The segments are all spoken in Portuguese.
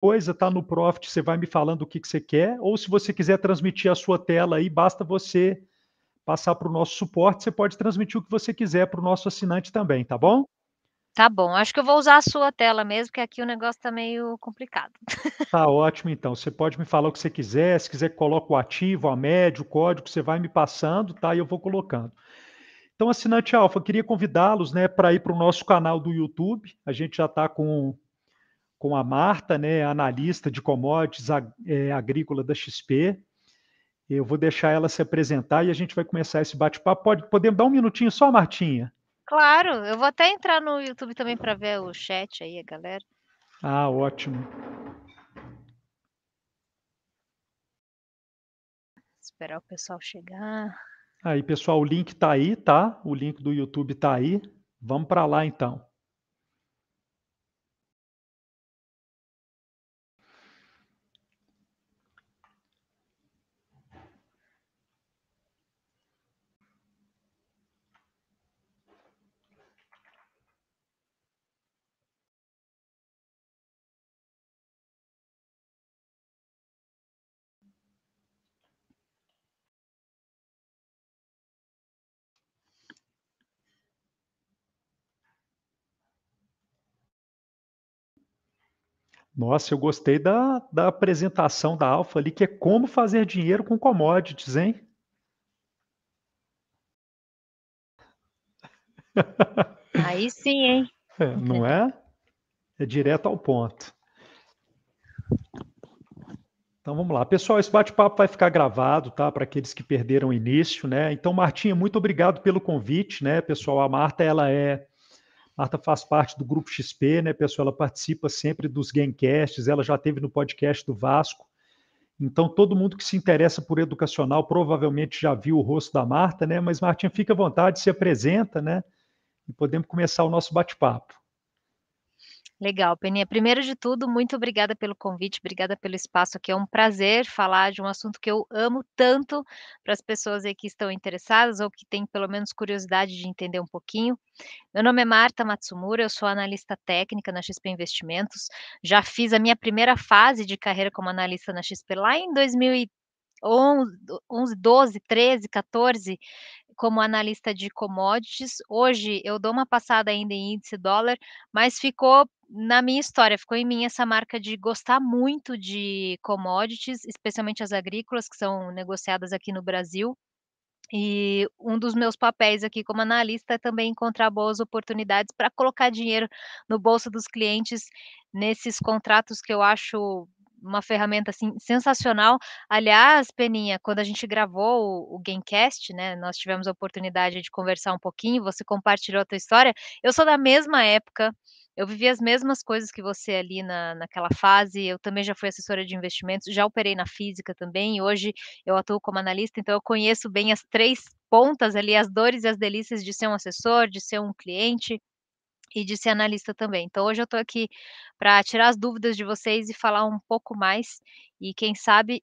coisa, tá no Profit, você vai me falando o que, que você quer, ou se você quiser transmitir a sua tela aí, basta você passar para o nosso suporte, você pode transmitir o que você quiser para o nosso assinante também, tá bom? Tá bom, acho que eu vou usar a sua tela mesmo, que aqui o negócio está meio complicado. Tá ótimo, então. Você pode me falar o que você quiser, se quiser coloca o ativo, a média, o código, você vai me passando, tá? E eu vou colocando. Então, assinante Alfa, queria convidá-los né, para ir para o nosso canal do YouTube. A gente já está com com a Marta, né, analista de commodities ag é, agrícola da XP. Eu vou deixar ela se apresentar e a gente vai começar esse bate-papo. Pode, podemos dar um minutinho só, Martinha? Claro, eu vou até entrar no YouTube também para ver o chat aí, a galera. Ah, ótimo. Esperar o pessoal chegar. Aí, pessoal, o link está aí, tá? O link do YouTube está aí. Vamos para lá então. Nossa, eu gostei da, da apresentação da Alfa ali, que é como fazer dinheiro com commodities, hein? Aí sim, hein? É, não é? É direto ao ponto. Então vamos lá. Pessoal, esse bate-papo vai ficar gravado, tá? Para aqueles que perderam o início, né? Então, Martinha, muito obrigado pelo convite, né? Pessoal, a Marta, ela é Marta faz parte do Grupo XP, né, pessoal? Ela participa sempre dos Gamecasts, ela já teve no podcast do Vasco. Então, todo mundo que se interessa por educacional provavelmente já viu o rosto da Marta, né? Mas, Martinha, fica à vontade, se apresenta, né? E podemos começar o nosso bate-papo. Legal, Peninha. Primeiro de tudo, muito obrigada pelo convite, obrigada pelo espaço aqui. É um prazer falar de um assunto que eu amo tanto para as pessoas aí que estão interessadas ou que têm pelo menos curiosidade de entender um pouquinho. Meu nome é Marta Matsumura, eu sou analista técnica na XP Investimentos. Já fiz a minha primeira fase de carreira como analista na XP lá em 2013. 11, 12, 13, 14, como analista de commodities. Hoje eu dou uma passada ainda em índice dólar, mas ficou na minha história, ficou em mim essa marca de gostar muito de commodities, especialmente as agrícolas que são negociadas aqui no Brasil. E um dos meus papéis aqui como analista é também encontrar boas oportunidades para colocar dinheiro no bolso dos clientes nesses contratos que eu acho uma ferramenta assim sensacional. Aliás, Peninha, quando a gente gravou o, o, Gamecast, né, nós tivemos a oportunidade de conversar um pouquinho, você compartilhou a tua história. Eu sou da mesma época, eu vivi as mesmas coisas que você ali na, naquela fase. Eu também já fui assessora de investimentos, já operei na física também, e hoje eu atuo como analista, então eu conheço bem as três pontas ali, as dores e as delícias de ser um assessor, de ser um cliente, e de ser analista também. Então, hoje eu estou aqui para tirar as dúvidas de vocês e falar um pouco mais e, quem sabe,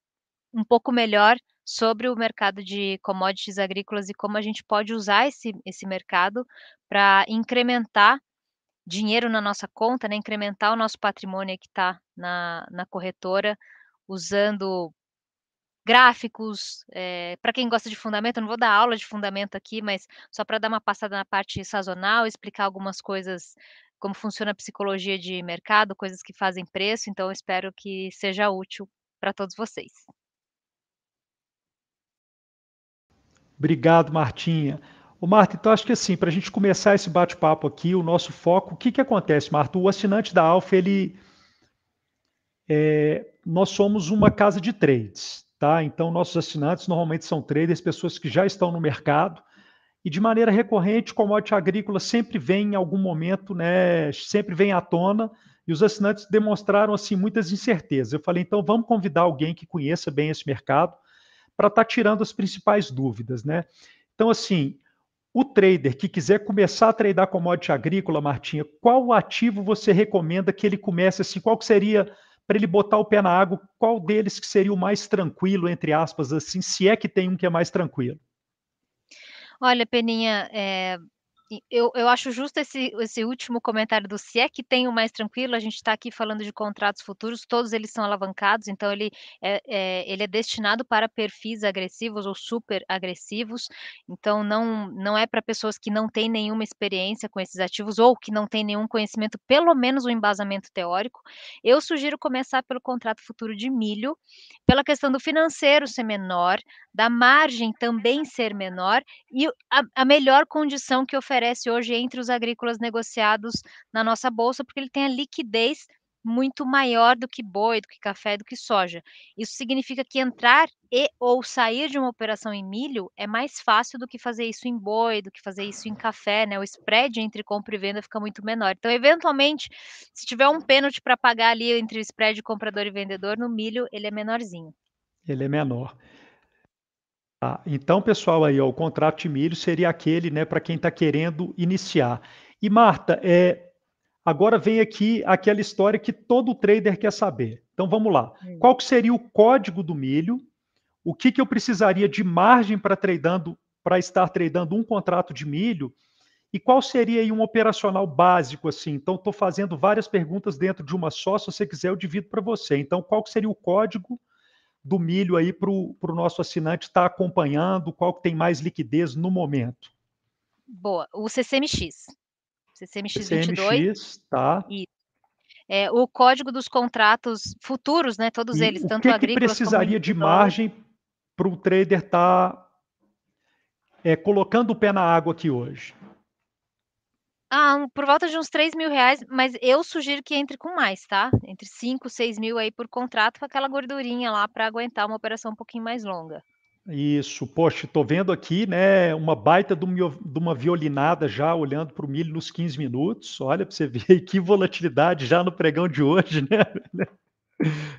um pouco melhor sobre o mercado de commodities agrícolas e como a gente pode usar esse, esse mercado para incrementar dinheiro na nossa conta, né? incrementar o nosso patrimônio que está na, na corretora, usando gráficos. É, eh, para quem gosta de fundamento, eu não vou dar aula de fundamento aqui, mas só para dar uma passada na parte sazonal, explicar algumas coisas, como funciona a psicologia de mercado, coisas que fazem preço. Então, espero que seja útil para todos vocês. Obrigado, Martinha. O Marta, então acho que assim, para a gente começar esse bate-papo aqui, o nosso foco, o que, que acontece, Marta? O assinante da Alfa, ele, é, nós somos uma casa de trades. Tá? Então, nossos assinantes normalmente são traders, pessoas que já estão no mercado. E de maneira recorrente, commodity agrícola sempre vem em algum momento, né, sempre vem à tona, e os assinantes demonstraram assim muitas incertezas. Eu falei, então vamos convidar alguém que conheça bem esse mercado para estar tá tirando as principais dúvidas, né? Então assim, o trader que quiser começar a tradar commodity agrícola, Martinha, qual ativo você recomenda que ele comece assim? Qual seria para ele botar o pé na água, qual deles que seria o mais tranquilo, entre aspas, assim, se é que tem um que é mais tranquilo? Olha, Peninha, é, eu, eu acho justo esse, esse último comentário do se é que tem o mais tranquilo, a gente está aqui falando de contratos futuros, todos eles são alavancados, então ele é, é, ele é destinado para perfis agressivos ou super agressivos, então não, não é para pessoas que não têm nenhuma experiência com esses ativos ou que não têm nenhum conhecimento, pelo menos um embasamento teórico. Eu sugiro começar pelo contrato futuro de milho, pela questão do financeiro ser menor, da margem também ser menor e a, a melhor condição que oferece oferece hoje entre os agrícolas negociados na nossa bolsa, porque ele tem a liquidez muito maior do que boi, do que café, do que soja. Isso significa que entrar e ou sair de uma operação em milho é mais fácil do que fazer isso em boi, do que fazer isso em café, né? O spread entre compra e venda fica muito menor. Então, eventualmente, se tiver um pênalti para pagar ali entre o spread comprador e vendedor no milho, ele é menorzinho. Ele é menor. Ah, então, pessoal, aí ó, o contrato de milho seria aquele, né, para quem está querendo iniciar. E Marta, é, agora vem aqui aquela história que todo trader quer saber. Então, vamos lá. Hum. Qual que seria o código do milho? O que, que eu precisaria de margem para tradando, para estar tradando um contrato de milho? E qual seria aí um operacional básico assim? Então, estou fazendo várias perguntas dentro de uma só. Se você quiser, eu divido para você. Então, qual que seria o código? do milho aí para o nosso assinante estar tá acompanhando, qual que tem mais liquidez no momento? Boa, o CCMX. CCMX22. CCMX, tá. Isso. É, o código dos contratos futuros, né? Todos e eles, tanto que agrícolas. O que precisaria de margem para o trader estar tá, é, colocando o pé na água aqui hoje? Ah, um, por volta de uns 3 mil reais, mas eu sugiro que entre com mais, tá? Entre 5, 6 mil aí por contrato, com aquela gordurinha lá para aguentar uma operação um pouquinho mais longa. Isso, poxa, estou vendo aqui, né, uma baita de uma violinada já olhando para o milho nos 15 minutos. Olha para você ver que volatilidade já no pregão de hoje, né?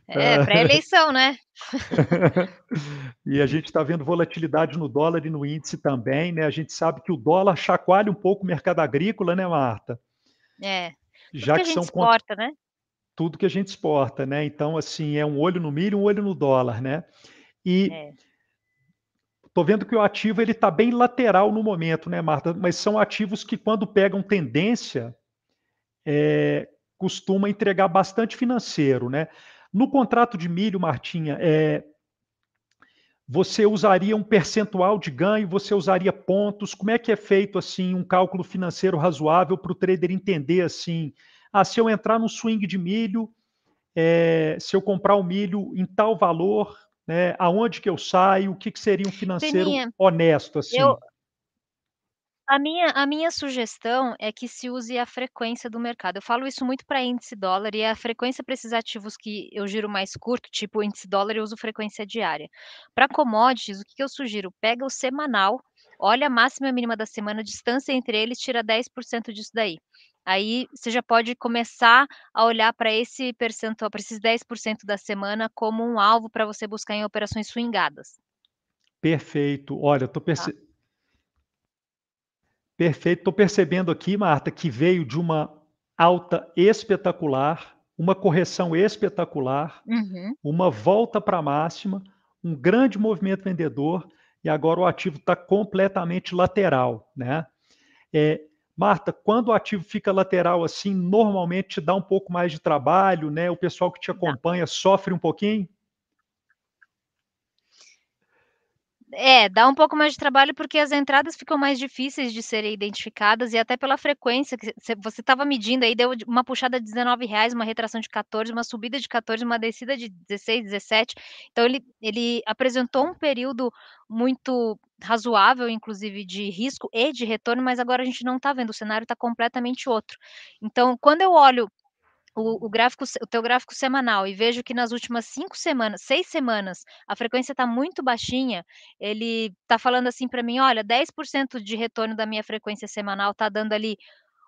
É, pré-eleição, né? e a gente está vendo volatilidade no dólar e no índice também, né? A gente sabe que o dólar chacoalha um pouco o mercado agrícola, né, Marta? É. Tudo Já que, que a gente exporta, né? Tudo que a gente exporta, né? Então, assim, é um olho no milho, um olho no dólar, né? E é. tô vendo que o ativo ele está bem lateral no momento, né, Marta? Mas são ativos que quando pegam tendência, é, costuma entregar bastante financeiro, né? No contrato de milho, Martinha, é, você usaria um percentual de ganho, você usaria pontos, como é que é feito assim um cálculo financeiro razoável para o trader entender assim, ah, se eu entrar no swing de milho, é, se eu comprar o milho em tal valor, né, aonde que eu saio, o que, que seria um financeiro Peninha, honesto assim? Eu, a minha a minha sugestão é que se use a frequência do mercado. Eu falo isso muito para índice dólar e a frequência para esses ativos que eu giro mais curto, tipo índice dólar, eu uso frequência diária. Para commodities, o que que eu sugiro? Pega o semanal, olha a máxima e a mínima da semana, a distância entre eles, tira 10% disso daí. Aí você já pode começar a olhar para esse percentual, para esses 10% da semana como um alvo para você buscar em operações swingadas. Perfeito. Olha, eu estou Tá? Perfeito. Estou percebendo aqui, Marta, que veio de uma alta espetacular, uma correção espetacular, uhum. uma volta para a máxima, um grande movimento vendedor e agora o ativo está completamente lateral, né? É, Marta, quando o ativo fica lateral assim, normalmente te dá um pouco mais de trabalho, né? O pessoal que te acompanha sofre um pouquinho? É, dá um pouco mais de trabalho porque as entradas ficam mais difíceis de serem identificadas e até pela frequência que você estava medindo aí, deu uma puxada de 19 reais, uma retração de 14, uma subida de 14, uma descida de 16, 17. Então ele, ele apresentou um período muito razoável, inclusive, de risco e de retorno, mas agora a gente não está vendo, o cenário está completamente outro. Então, quando eu olho o, o, gráfico, o teu gráfico semanal e vejo que nas últimas cinco semanas, seis semanas, a frequência está muito baixinha, ele está falando assim para mim, olha, 10% de retorno da minha frequência semanal está dando ali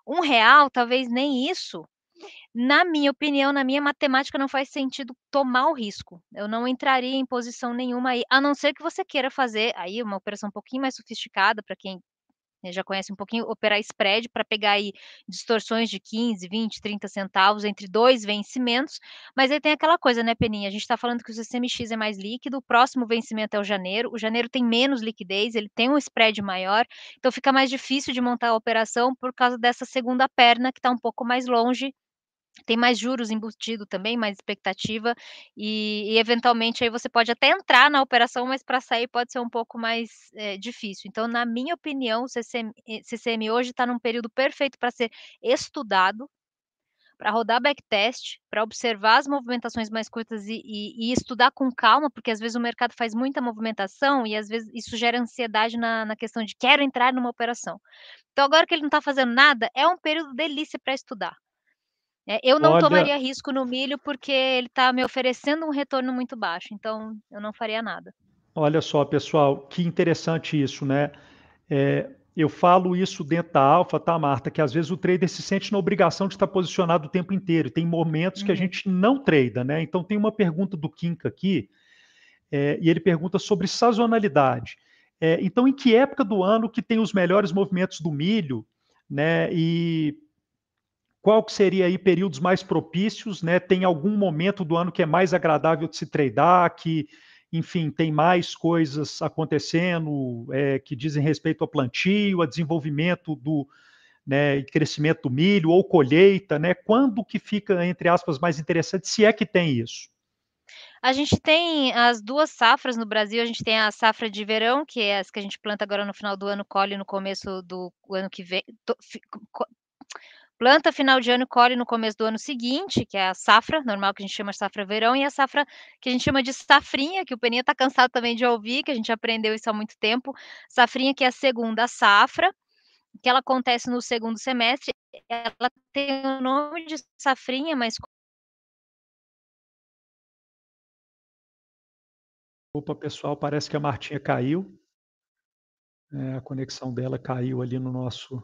um real, talvez nem isso. Na minha opinião, na minha matemática, não faz sentido tomar o risco. Eu não entraria em posição nenhuma aí, a não ser que você queira fazer aí uma operação um pouquinho mais sofisticada para quem né, já conhece um pouquinho, operar spread para pegar aí distorções de 15, 20, 30 centavos entre dois vencimentos, mas aí tem aquela coisa, né, Peninha? A gente está falando que o CCMX é mais líquido, o próximo vencimento é o janeiro, o janeiro tem menos liquidez, ele tem um spread maior, então fica mais difícil de montar a operação por causa dessa segunda perna que está um pouco mais longe tem mais juros embutido também, mais expectativa, e, e, eventualmente aí você pode até entrar na operação, mas para sair pode ser um pouco mais é, difícil. Então, na minha opinião, o CCM, eh, CCM hoje está num período perfeito para ser estudado, para rodar backtest, para observar as movimentações mais curtas e, e, e, estudar com calma, porque às vezes o mercado faz muita movimentação e às vezes isso gera ansiedade na, na questão de quero entrar numa operação. Então, agora que ele não está fazendo nada, é um período delícia para estudar. É, eu não Olha... tomaria risco no milho porque ele está me oferecendo um retorno muito baixo, então eu não faria nada. Olha só, pessoal, que interessante isso, né? É, eu falo isso dentro da Alfa, tá, Marta? Que às vezes o trader se sente na obrigação de estar posicionado o tempo inteiro. Tem momentos uhum. que a uhum. gente não treina, né? Então tem uma pergunta do Kinka aqui, é, e ele pergunta sobre sazonalidade. É, então, em que época do ano que tem os melhores movimentos do milho, né? E qual que seria aí períodos mais propícios, né? Tem algum momento do ano que é mais agradável de se tradar, que, enfim, tem mais coisas acontecendo é, que dizem respeito ao plantio, a desenvolvimento do né, e crescimento do milho ou colheita, né? Quando que fica, entre aspas, mais interessante, se é que tem isso? A gente tem as duas safras no Brasil. A gente tem a safra de verão, que é as que a gente planta agora no final do ano, colhe no começo do ano que vem, Planta final de ano colhe no começo do ano seguinte, que é a safra, normal que a gente chama de safra verão, e a safra que a gente chama de safrinha, que o Peninha está cansado também de ouvir, que a gente aprendeu isso há muito tempo. Safrinha, que é a segunda safra, que ela acontece no segundo semestre. Ela tem o nome de safrinha, mas. Opa, pessoal, parece que a Martinha caiu. É, a conexão dela caiu ali no nosso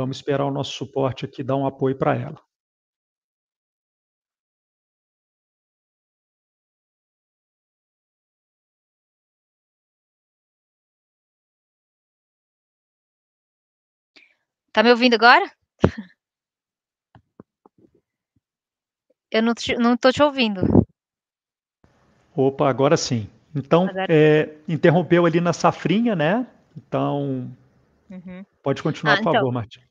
Vamos esperar o nosso suporte aqui dar um apoio para ela. Tá me ouvindo agora? Eu não, te, não te ouvindo. Opa, agora sim. Então, agora... É, interrompeu ali na safrinha, né? Então, uhum. pode continuar, ah, por então, favor, Martim.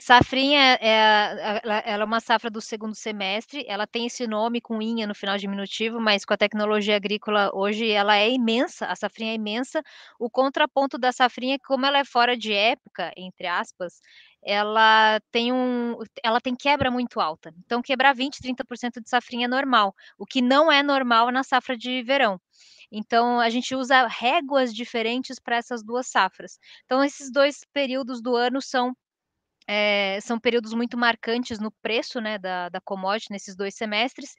Safrinha é, é ela é uma safra do segundo semestre, ela tem esse nome com inha no final diminutivo, mas com a tecnologia agrícola hoje ela é imensa, a safrinha é imensa. O contraponto da safrinha, é como ela é fora de época, entre aspas, ela tem um ela tem quebra muito alta. Então quebrar 20, 30% de safrinha é normal, o que não é normal na safra de verão. Então, a gente usa réguas diferentes para essas duas safras. Então, esses dois períodos do ano são é, são períodos muito marcantes no preço né, da, da commodity nesses dois semestres,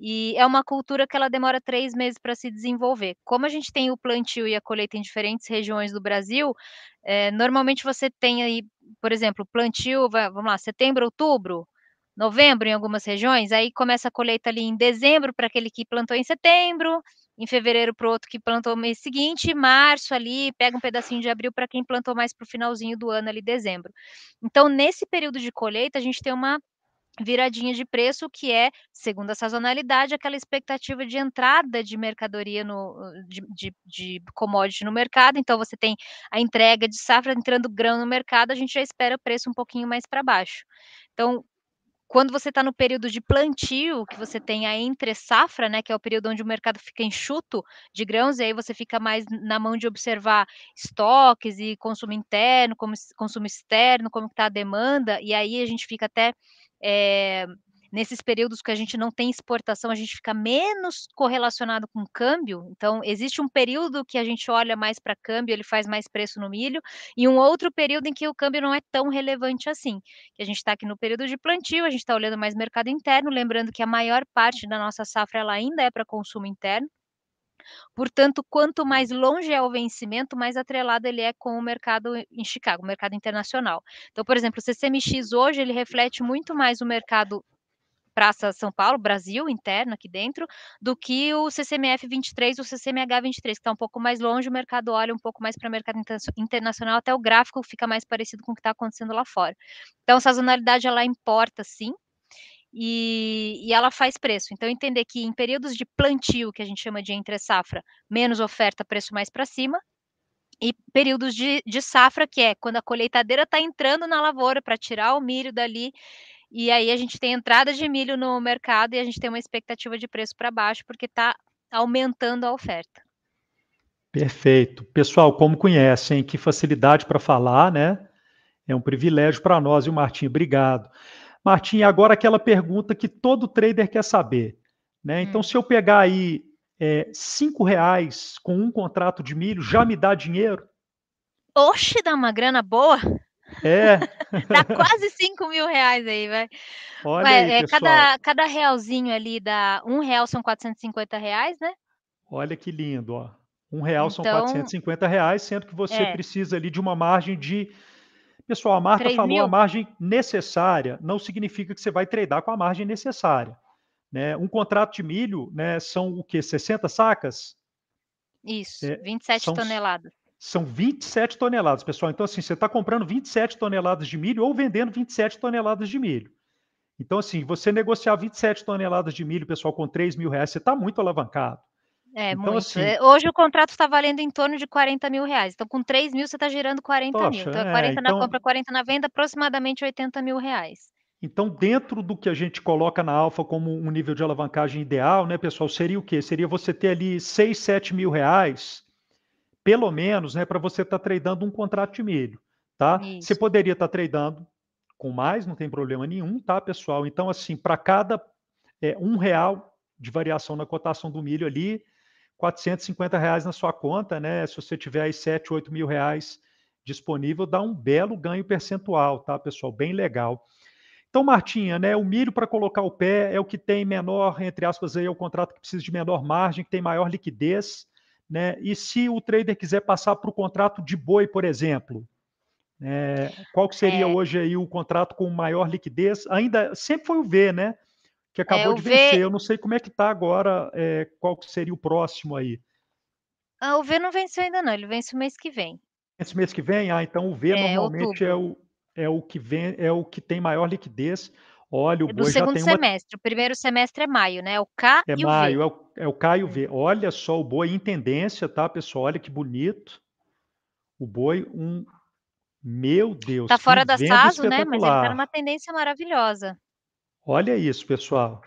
e é uma cultura que ela demora três meses para se desenvolver. Como a gente tem o plantio e a colheita em diferentes regiões do Brasil, é, normalmente você tem aí, por exemplo, plantio, vamos lá, setembro, outubro, novembro em algumas regiões, aí começa a colheita ali em dezembro para aquele que plantou em setembro, em fevereiro para outro que plantou mês seguinte, março ali, pega um pedacinho de abril para quem plantou mais para o finalzinho do ano ali, dezembro. Então, nesse período de colheita, a gente tem uma viradinha de preço, que é, segundo a sazonalidade, aquela expectativa de entrada de mercadoria no, de, de, de, commodity no mercado. Então, você tem a entrega de safra entrando grão no mercado, a gente já espera o preço um pouquinho mais para baixo. Então, quando você está no período de plantio, que você tem a entre safra, né, que é o período onde o mercado fica enxuto de grãos, e aí você fica mais na mão de observar estoques e consumo interno, como, consumo externo, como está a demanda, e aí a gente fica até é, nesses períodos que a gente não tem exportação, a gente fica menos correlacionado com câmbio. Então, existe um período que a gente olha mais para câmbio, ele faz mais preço no milho, e um outro período em que o câmbio não é tão relevante assim. Que a gente está aqui no período de plantio, a gente está olhando mais mercado interno, lembrando que a maior parte da nossa safra ela ainda é para consumo interno. Portanto, quanto mais longe é o vencimento, mais atrelado ele é com o mercado em Chicago, o mercado internacional. Então, por exemplo, o CCMX hoje ele reflete muito mais o mercado Praça São Paulo, Brasil, interno aqui dentro, do que o CCMF 23, o CCMH 23, que está um pouco mais longe, o mercado olha um pouco mais para o mercado internacional, até o gráfico fica mais parecido com o que está acontecendo lá fora. Então, sazonalidade ela importa sim, e, e, ela faz preço. Então, entender que em períodos de plantio, que a gente chama de entre safra, menos oferta, preço mais para cima, e períodos de, de safra, que é quando a colheitadeira está entrando na lavoura para tirar o milho dali e aí a gente tem entrada de milho no mercado e a gente tem uma expectativa de preço para baixo, porque está aumentando a oferta. Perfeito. Pessoal, como conhecem, que facilidade para falar, né? É um privilégio para nós, e o Martim? Obrigado. Martim, agora aquela pergunta que todo trader quer saber. Né? Então, hum. se eu pegar aí é, cinco reais com um contrato de milho, já me dá dinheiro? Oxe, dá uma grana boa. É. Dá quase 5 mil reais aí, vai. Olha Ué, aí, é, cada, cada realzinho ali dá. Um real são 450 reais, né? Olha que lindo, ó. Um real então, são 450 reais, sendo que você é. precisa ali de uma margem de. Pessoal, a Marta falou mil. a margem necessária, não significa que você vai tradar com a margem necessária. Né? Um contrato de milho né, são o quê? 60 sacas? Isso, é, 27 são, toneladas. São 27 toneladas, pessoal. Então, assim, você está comprando 27 toneladas de milho ou vendendo 27 toneladas de milho. Então, assim, você negociar 27 toneladas de milho, pessoal, com 3 mil reais, você está muito alavancado. É, então, muito. Assim, é, Hoje o contrato está valendo em torno de 40 mil reais. Então, com 3 mil, você está girando 40 tocha, mil. Então, é 40 então... na compra, 40 na venda, aproximadamente 80 mil reais. Então, dentro do que a gente coloca na Alfa como um nível de alavancagem ideal, né, pessoal, seria o quê? Seria você ter ali 6, 7 mil reais pelo menos, né, para você estar tá tradando um contrato de milho, tá? Isso. Você poderia estar tá tradando com mais, não tem problema nenhum, tá, pessoal? Então, assim, para cada é, um real de variação na cotação do milho ali, 450 reais na sua conta, né? Se você tiver aí 7, 8 mil reais disponível, dá um belo ganho percentual, tá, pessoal? Bem legal. Então, Martinha, né, o milho para colocar o pé é o que tem menor, entre aspas, aí, é o contrato que precisa de menor margem, que tem maior liquidez, né? E se o trader quiser passar para o contrato de boi, por exemplo, é, qual que seria é. hoje aí o contrato com maior liquidez? Ainda sempre foi o V, né? Que é, acabou é, de vencer. V... Eu não sei como é que está agora, é, qual que seria o próximo aí. Ah, o V não venceu ainda não, ele vence o mês que vem. Esse mês que vem? Ah, então o V é, normalmente outubro. é o, é o que vem, é o que tem maior liquidez. Olha, o é do boi segundo já tem semestre. Uma... O primeiro semestre é maio, né? É o K é e maio, o V. É o, é o K e o V. É. Olha só o boi em tendência, tá, pessoal? Olha que bonito. O boi, um. Meu Deus. Está fora da SASO, né? Mas ele está numa tendência maravilhosa. Olha isso, pessoal.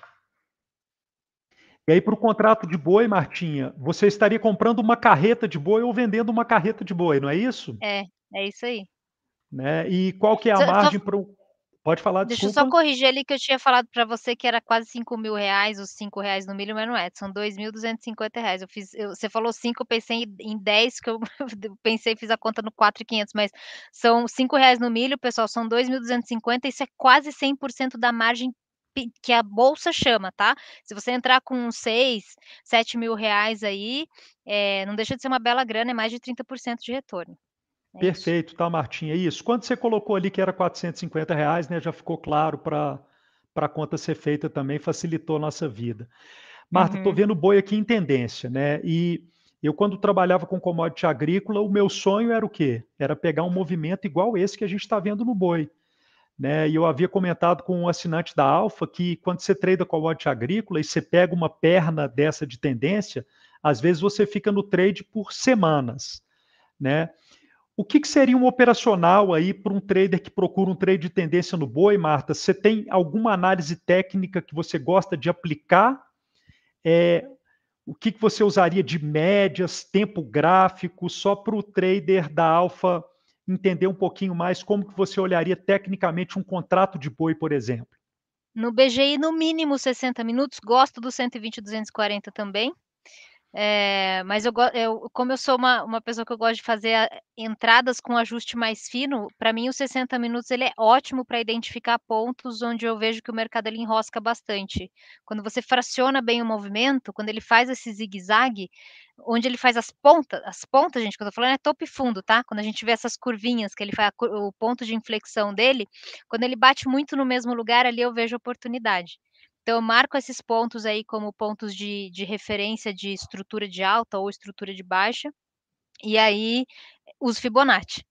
E aí, para o contrato de boi, Martinha, você estaria comprando uma carreta de boi ou vendendo uma carreta de boi, não é isso? É, é isso aí. Né? E qual que é a margem para o Pode falar, disso. Deixa eu só corrigir ali que eu tinha falado para você que era quase 5 mil reais, os 5 reais no milho, mas não é, são 2.250 reais. Eu fiz, eu, você falou 5, eu pensei em, em 10, que eu pensei, e fiz a conta no 4.500, mas são 5 reais no milho, pessoal, são 2.250, isso é quase 100% da margem que a bolsa chama, tá? Se você entrar com 6, 7 mil reais aí, é, não deixa de ser uma bela grana, é mais de 30% de retorno. É Perfeito, isso. tá, Martim? É isso. Quando você colocou ali que era 450 reais, né, já ficou claro para a conta ser feita também, facilitou a nossa vida. Marta, estou uhum. vendo boi aqui em tendência, né? E eu, quando trabalhava com commodity agrícola, o meu sonho era o quê? Era pegar um movimento igual esse que a gente está vendo no boi. Né? E eu havia comentado com um assinante da Alfa que quando você treina commodity agrícola e você pega uma perna dessa de tendência, às vezes você fica no trade por semanas, né? O que, que, seria um operacional aí para um trader que procura um trade de tendência no boi, Marta? Você tem alguma análise técnica que você gosta de aplicar? É, o que, que você usaria de médias, tempo gráfico, só para o trader da Alfa entender um pouquinho mais como que você olharia tecnicamente um contrato de boi, por exemplo? No BGI, no mínimo 60 minutos. Gosto do 120 240 também. É, mas eu, eu, como eu sou uma, uma pessoa que eu gosto de fazer a, eh, entradas com ajuste mais fino, para mim os 60 minutos ele é ótimo para identificar pontos onde eu vejo que o mercado ele enrosca bastante. Quando você fraciona bem o movimento, quando ele faz esse zigue-zague, onde ele faz as pontas, as pontas, gente, quando eu tô falando é topo e fundo, tá? Quando a gente vê essas curvinhas que ele faz, o ponto de inflexão dele, quando ele bate muito no mesmo lugar, ali eu vejo oportunidade. Então, eu marco esses pontos aí como pontos de, de referência de estrutura de alta ou estrutura de baixa. E aí, eh, uso Fibonacci.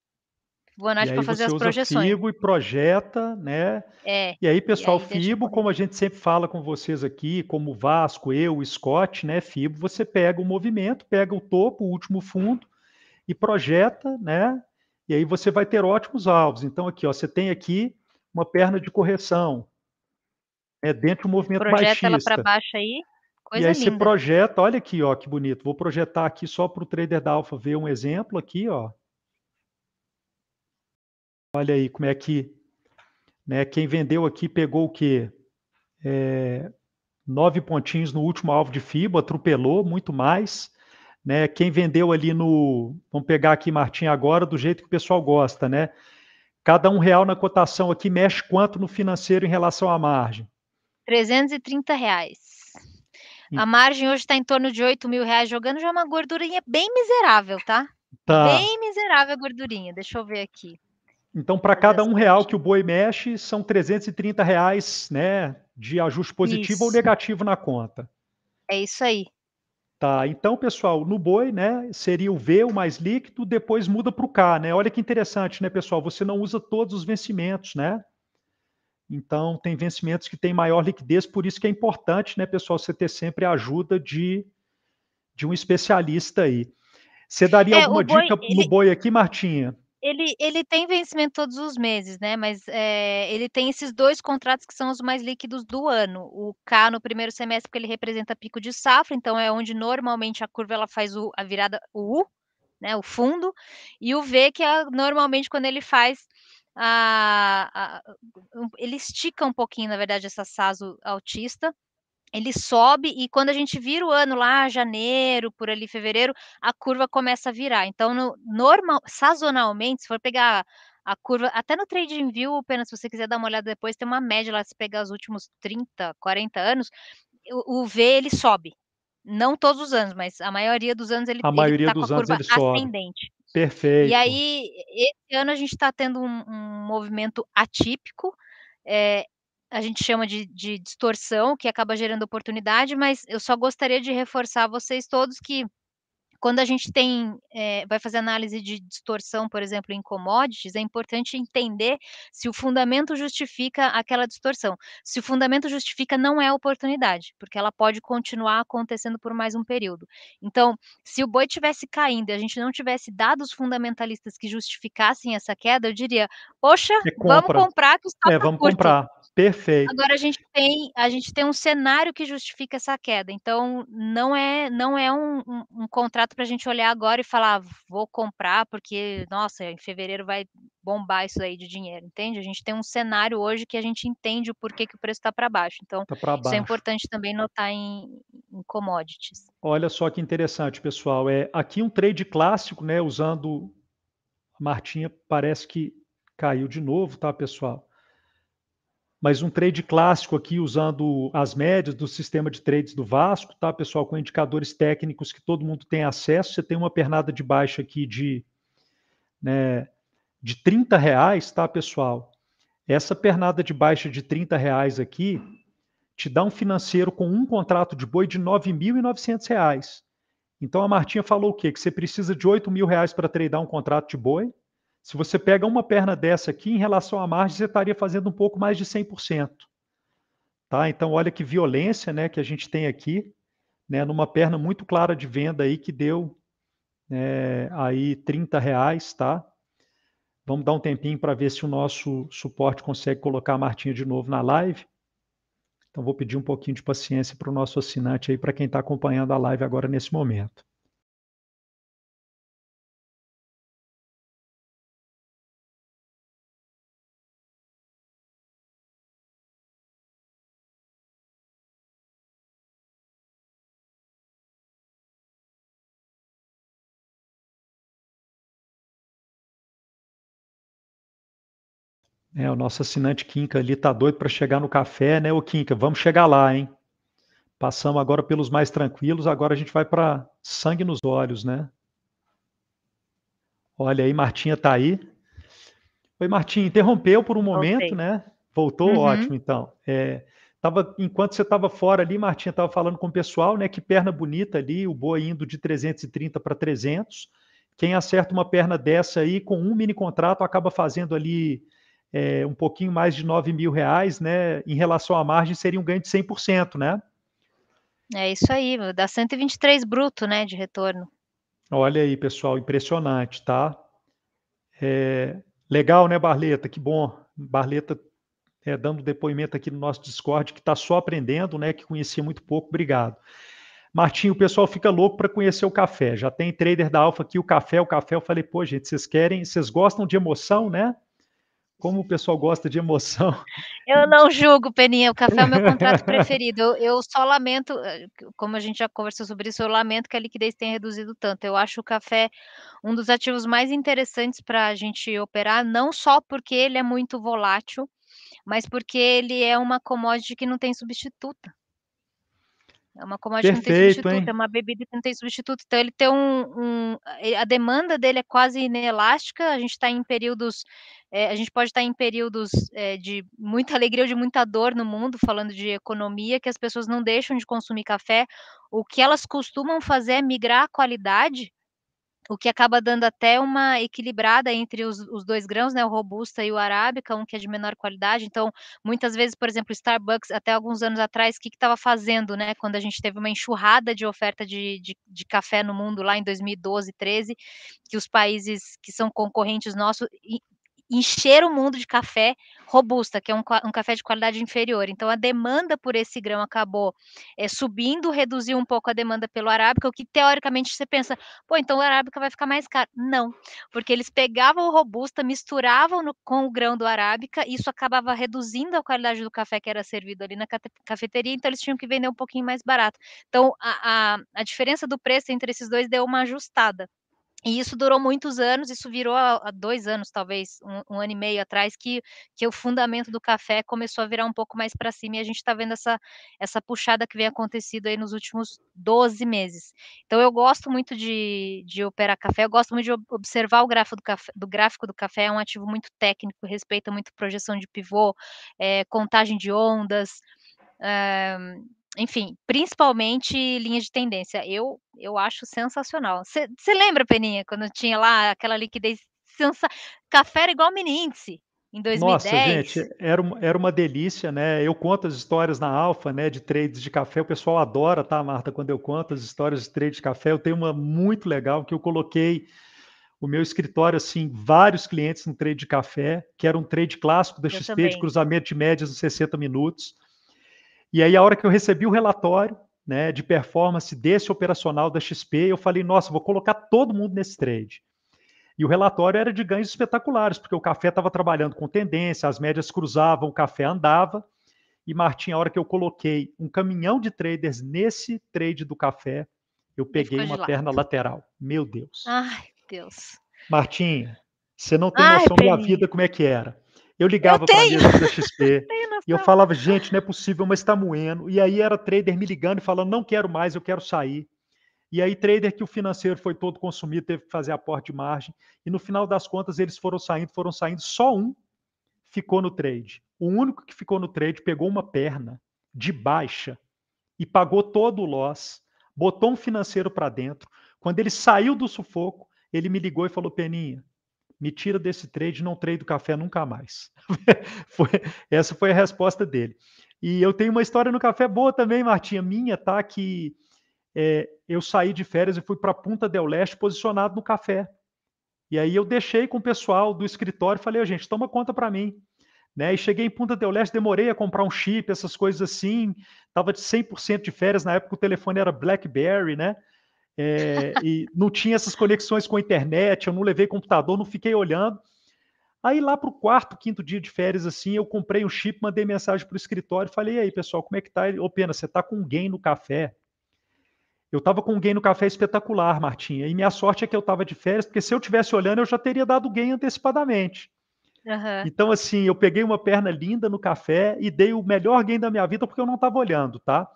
Fibonacci para fazer as projeções. Fibo e projeta, né? É, e aí, pessoal, e aí, Fibo, como a gente sempre fala com vocês aqui, como Vasco, eu, Scott, né? Fibo, você pega o movimento, pega o topo, o último fundo e projeta, né? E aí você vai ter ótimos alvos. Então, aqui, ó, você tem aqui uma perna de correção, é dentro do movimento Projeta baixista. Projeta ela para baixo aí, coisa e aí linda. você projeta, olha aqui, ó, que bonito. Vou projetar aqui só para o trader da Alfa ver um exemplo aqui, ó. Olha aí como é que, né? Quem vendeu aqui pegou o quê? É, nove pontinhos no último alvo de FIBA, atropelou muito mais. Né? Quem vendeu ali no. Vamos pegar aqui, Martim, agora, do jeito que o pessoal gosta, né? Cada um real na cotação aqui mexe quanto no financeiro em relação à margem? 330 reais. A hum. margem hoje está em torno de 8 mil reais jogando, já é uma gordurinha bem miserável, tá? tá. Bem miserável a gordurinha, deixa eu ver aqui. Então, para cada assim um real que o boi mexe, são 330 reais né, de ajuste positivo isso. ou negativo na conta. É isso aí. Tá, então, pessoal, no boi, né, seria o V, o mais líquido, depois muda para o K, né? Olha que interessante, né, pessoal? Você não usa todos os vencimentos, né? Então, tem vencimentos que têm maior liquidez, por isso que é importante, né, pessoal, você ter sempre a ajuda de, de um especialista aí. Você daria é, alguma boi, dica ele, o boi aqui, Martinha? Ele, ele tem vencimento todos os meses, né? Mas é, ele tem esses dois contratos que são os mais líquidos do ano. O K no primeiro semestre, porque ele representa pico de safra, então é onde normalmente a curva ela faz o, a virada o U, né? O fundo, e o V, que é normalmente quando ele faz a, a, ele estica um pouquinho, na verdade, essa SASO autista, ele sobe e quando a gente vira o ano lá, janeiro, por ali, fevereiro, a curva começa a virar. Então, no, normal, sazonalmente, se for pegar a curva, até no Trading View, apenas se você quiser dar uma olhada depois, tem uma média lá, se pegar os últimos 30, 40 anos, o, o V ele sobe. Não todos os anos, mas a maioria dos anos ele, a tá com a curva ascendente. Perfeito. E aí, esse ano a gente está tendo um, um, movimento atípico, é, a gente chama de, de distorção, que acaba gerando oportunidade, mas eu só gostaria de reforçar vocês todos que quando a gente tem, é, vai fazer análise de distorção, por exemplo, em commodities, é importante entender se o fundamento justifica aquela distorção. Se o fundamento justifica, não é oportunidade, porque ela pode continuar acontecendo por mais um período. Então, se o boi tivesse caindo e a gente não tivesse dados fundamentalistas que justificassem essa queda, eu diria, poxa, compra. vamos comprar que está é, vamos curto. comprar. Perfeito. Agora a gente tem a gente tem um cenário que justifica essa queda. Então não é não é um, um, um contrato para a gente olhar agora e falar, vou comprar, porque, nossa, em fevereiro vai bombar isso aí de dinheiro, entende? A gente tem um cenário hoje que a gente entende o porquê que o preço está para baixo. Então, tá baixo. isso é importante também notar em, em, commodities. Olha só que interessante, pessoal. É Aqui um trade clássico, né? Usando. A Martinha parece que caiu de novo, tá, pessoal? mas um trade clássico aqui usando as médias do sistema de trades do Vasco, tá, pessoal, com indicadores técnicos que todo mundo tem acesso. Você tem uma pernada de baixa aqui de, né, de 30 reais, tá, pessoal? Essa pernada de baixa de 30 reais aqui te dá um financeiro com um contrato de boi de R$ reais. Então a Martinha falou o quê? Que você precisa de mil reais para treinar um contrato de boi se você pega uma perna dessa aqui, em relação à margem, você estaria fazendo um pouco mais de 100%. Tá? Então, olha que violência né, que a gente tem aqui, né, numa perna muito clara de venda aí que deu é, aí 30 reais, tá? Vamos dar um tempinho para ver se o nosso suporte consegue colocar a Martinha de novo na live. Então, vou pedir um pouquinho de paciência para o nosso assinante aí, para quem está acompanhando a live agora nesse momento. É, o nosso assinante Quinca ali tá doido para chegar no café, né? Ô Quinca, vamos chegar lá, hein? Passamos agora pelos mais tranquilos, agora a gente vai para sangue nos olhos, né? Olha aí, Martinha tá aí. Oi, Martinha, interrompeu por um momento, né? Voltou, uhum. ótimo, então. É, tava, enquanto você estava fora ali, Martinha estava falando com o pessoal, né? Que perna bonita ali, o Boa indo de 330 para 300. Quem acerta uma perna dessa aí, com um mini contrato, acaba fazendo ali é, um pouquinho mais de 9 mil reais, né? Em relação à margem, seria um ganho de 100%, né? É isso aí, dá 123 bruto, né, de retorno. Olha aí, pessoal, impressionante, tá? É, legal, né, Barleta? Que bom. Barleta é, dando depoimento aqui no nosso Discord, que está só aprendendo, né? Que conhecia muito pouco, obrigado. Martinho, o pessoal fica louco para conhecer o café. Já tem trader da Alfa aqui, o café, o café. Eu falei, pô, gente, vocês querem, vocês gostam de emoção, né? como o pessoal gosta de emoção. Eu não julgo, Peninha, o café é o meu contrato preferido. Eu, eu, só lamento, eh, como a gente já conversou sobre isso, eu lamento que a liquidez tenha reduzido tanto. Eu acho o café um dos ativos mais interessantes para a gente operar, não só porque ele é muito volátil, mas porque ele é uma commodity que não tem substituta. É uma commodity que não tem substituto, hein? é uma bebida que não tem substituto. Então, ele tem um, um, eh, A demanda dele é quase inelástica, a gente está em períodos é, a gente pode estar em períodos é, de muita alegria ou de muita dor no mundo, falando de economia, que as pessoas não deixam de consumir café. O que elas costumam fazer é migrar a qualidade, o que acaba dando até uma equilibrada entre os, os dois grãos, né, o robusta e o arábica, um que é de menor qualidade. Então, muitas vezes, por exemplo, Starbucks, até alguns anos atrás, o que estava fazendo, né, quando a gente teve uma enxurrada de oferta de, de, de, café no mundo lá em 2012, 13, que os países que são concorrentes nossos encher o mundo de café robusta, que é um, um, café de qualidade inferior. Então, a demanda por esse grão acabou é, subindo, reduziu um pouco a demanda pelo arábica, o que teoricamente você pensa, pô, então o arábica vai ficar mais caro. Não, porque eles pegavam o robusta, misturavam no, com o grão do arábica, e isso acabava reduzindo a qualidade do café que era servido ali na cafeteria, então eles tinham que vender um pouquinho mais barato. Então, a, a, a diferença do preço entre esses dois deu uma ajustada. E isso durou muitos anos, isso virou há dois anos, talvez, um, um, ano e meio atrás, que, que o fundamento do café começou a virar um pouco mais para cima e a gente está vendo essa, essa puxada que vem acontecendo aí nos últimos 12 meses. Então, eu gosto muito de, de operar café, eu gosto muito de observar o gráfico do, café, do gráfico do café, é um ativo muito técnico, respeita muito projeção de pivô, é, contagem de ondas. É, enfim, principalmente linhas de tendência. Eu, eu acho sensacional. Você lembra, Peninha, quando tinha lá aquela liquidez sensa... café era igual mini índice em 2010? Nossa, gente, era, era uma delícia, né? Eu conto as histórias na Alfa, né, de trades de café. O pessoal adora, tá, Marta, quando eu conto as histórias de trade de café. Eu tenho uma muito legal que eu coloquei o meu escritório, assim, vários clientes no trade de café, que era um trade clássico da eu XP também. de cruzamento de médias nos 60 minutos. E aí, a hora que eu recebi o relatório né, de performance desse operacional da XP, eu falei, nossa, vou colocar todo mundo nesse trade. E o relatório era de ganhos espetaculares, porque o café estava trabalhando com tendência, as médias cruzavam, o café andava. E, Martim, a hora que eu coloquei um caminhão de traders nesse trade do café, eu peguei uma perna lateral. Meu Deus. Ai, Deus. Martim, você não tem Ai, noção da minha vida como é que era. Eu ligava para a da XP e eu falava, gente, não é possível, mas está moendo. E aí era trader me ligando e falando, não quero mais, eu quero sair. E aí trader que o financeiro foi todo consumido, teve que fazer aporte de margem. E no final das contas eles foram saindo, foram saindo, só um ficou no trade. O único que ficou no trade pegou uma perna de baixa e pagou todo o loss, botou um financeiro para dentro. Quando ele saiu do sufoco, ele me ligou e falou: Peninha, me tira desse trade, não trade café nunca mais. foi, essa foi a resposta dele. E eu tenho uma história no café boa também, Martinha, minha, tá? Que é, eu saí de férias e fui para Punta del Leste posicionado no café. E aí eu deixei com o pessoal do escritório, falei, oh, gente, toma conta para mim. Né? E cheguei em Punta del Leste, demorei a comprar um chip, essas coisas assim. Tava de 100% de férias, na época o telefone era BlackBerry, né? É, e não tinha essas conexões com a internet, eu não levei computador, não fiquei olhando. Aí lá para o quarto, quinto dia de férias, assim, eu comprei um chip, mandei mensagem para o escritório, falei, e aí, pessoal, como é que tá? Ô, Pena, você tá com alguém no café? Eu tava com alguém no café espetacular, Martinha, e minha sorte é que eu tava de férias, porque se eu tivesse olhando, eu já teria dado gain antecipadamente. Uhum. Então, assim, eu peguei uma perna linda no café e dei o melhor gain da minha vida porque eu não estava olhando, tá?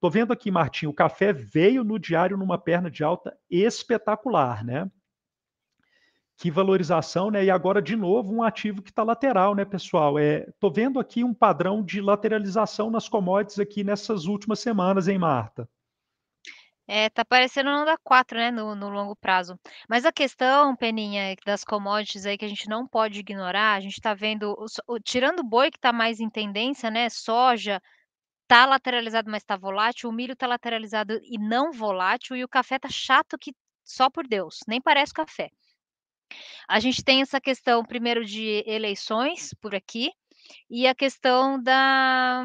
Tô vendo aqui, Martim, o café veio no diário numa perna de alta espetacular, né? Que valorização, né? E agora, de novo, um ativo que está lateral, né, pessoal? É, tô vendo aqui um padrão de lateralização nas commodities aqui nessas últimas semanas, hein, Marta? É, tá parecendo não dá quatro, né, no, no, longo prazo. Mas a questão, Peninha, é das commodities aí que a gente não pode ignorar, a gente tá vendo, tirando o boi que tá mais em tendência, né, soja, tá lateralizado, mas tá volátil, o milho tá lateralizado e não volátil, e o café tá chato que só por Deus, nem parece café. A gente tem essa questão, primeiro, de eleições por aqui, e a questão da,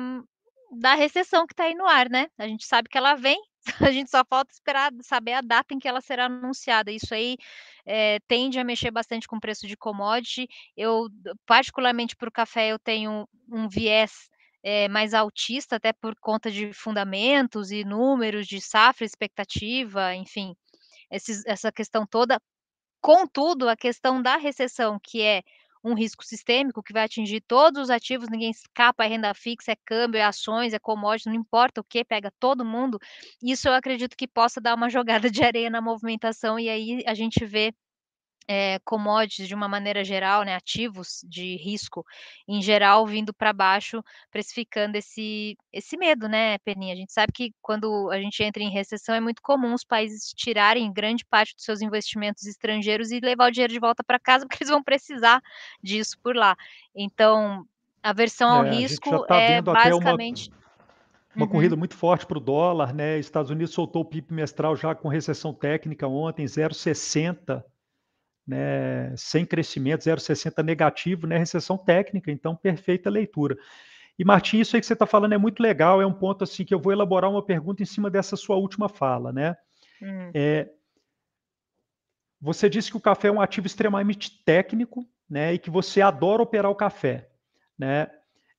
da recessão que está aí no ar, né? A gente sabe que ela vem, a gente só falta esperar saber a data em que ela será anunciada. Isso aí é, tende a mexer bastante com o preço de commodity. Eu, particularmente para o café, eu tenho um viés é, mais altista até por conta de fundamentos e números de safra, expectativa, enfim, esses, essa questão toda. Contudo, a questão da recessão, que é um risco sistêmico que vai atingir todos os ativos, ninguém escapa, é renda fixa, é câmbio, é ações, é commodity, não importa o que, pega todo mundo. Isso eu acredito que possa dar uma jogada de areia na movimentação e aí a gente vê é, commodities de uma maneira geral, né, ativos de risco em geral vindo para baixo, precificando esse, esse medo, né, Peninha? A gente sabe que quando a gente entra em recessão é muito comum os países tirarem grande parte dos seus investimentos estrangeiros e levar o dinheiro de volta para casa, porque eles vão precisar disso por lá. Então, a versão ao é, risco tá é basicamente. Uma uhum. corrida muito forte para o dólar, né? Estados Unidos soltou o PIB mestral já com recessão técnica ontem, 0,60 né, sem crescimento, 0,60 negativo, né, recessão técnica, então perfeita leitura. E Martim, isso aí que você está falando é muito legal, é um ponto assim que eu vou elaborar uma pergunta em cima dessa sua última fala, né? Hum. É, você disse que o café é um ativo extremamente técnico, né, e que você adora operar o café, né?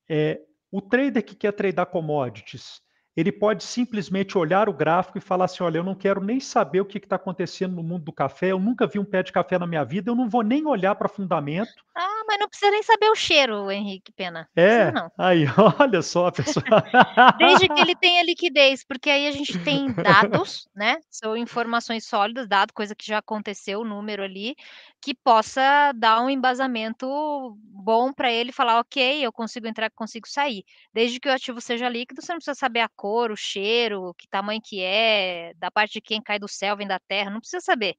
É, o trader que quer tradear commodities, ele pode simplesmente olhar o gráfico e falar assim: olha, eu não quero nem saber o que está acontecendo no mundo do café, eu nunca vi um pé de café na minha vida, eu não vou nem olhar para fundamento, ah, mas não precisa nem saber o cheiro, Henrique Pena. É. Aí, olha só, pessoal. Desde que ele tenha liquidez, porque aí a gente tem dados, né? São informações sólidas, dado, coisa que já aconteceu, o número ali, que possa dar um embasamento bom para ele falar, ok, eu consigo entrar, consigo sair. Desde que o ativo seja líquido, você não precisa saber a cor, o cheiro, que tamanho que é, da parte de quem cai do céu, vem da terra, não precisa saber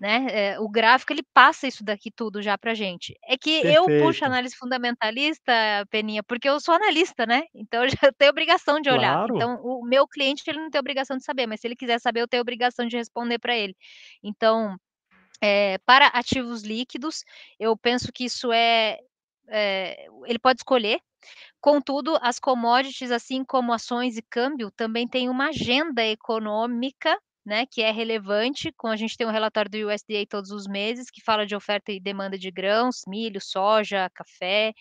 né? É, o gráfico ele passa isso daqui tudo já para gente. É que Perfeito. eu puxo análise fundamentalista, Peninha, porque eu sou analista, né? Então eu já tenho obrigação de olhar. Claro. Então o meu cliente ele não tem obrigação de saber, mas se ele quiser saber, eu tenho obrigação de responder para ele. Então, é, para ativos líquidos, eu penso que isso é, é ele pode escolher, Contudo, as commodities, assim como ações e câmbio, também têm uma agenda econômica né, que é relevante, com a gente tem um relatório do USDA todos os meses que fala de oferta e demanda de grãos, milho, soja, café,